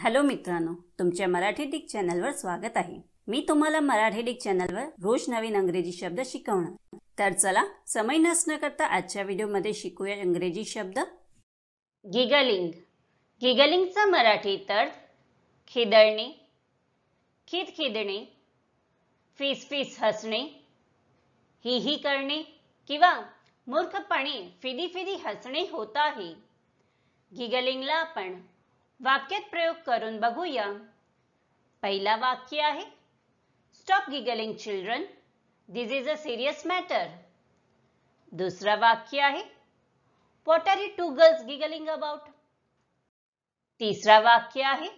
hello मित्रांनो तुमच्या Marathi Dick चॅनलवर स्वागत आहे मी तुम्हाला मराठी डिक चॅनलवर रोज नवीन अंग्रेजी शब्द शिकवणार तर चला समय नसणं करता आजच्या व्हिडिओमध्ये शिकूया इंग्रजी शब्द गिगलिंग गिगलिंगचा मराठी अर्थ खिदळणे खिदणे फीस फिस हसणे ही ही करणे किंवा मूर्खपणे फिदी फिदी हसणे होत आहे गिगलिंगला आपण वाक्यात प्रयोग करून बघूया पहिला वाक्य आहे stop giggling children this is a serious matter दुसरा वाक्य आहे what are you two girls giggling about तिसरा वाक्य आहे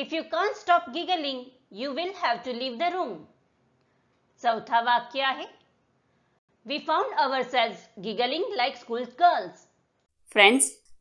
if you can't stop giggling you will have to leave the room चौथा वाक्य आहे we found ourselves giggling like school girls friends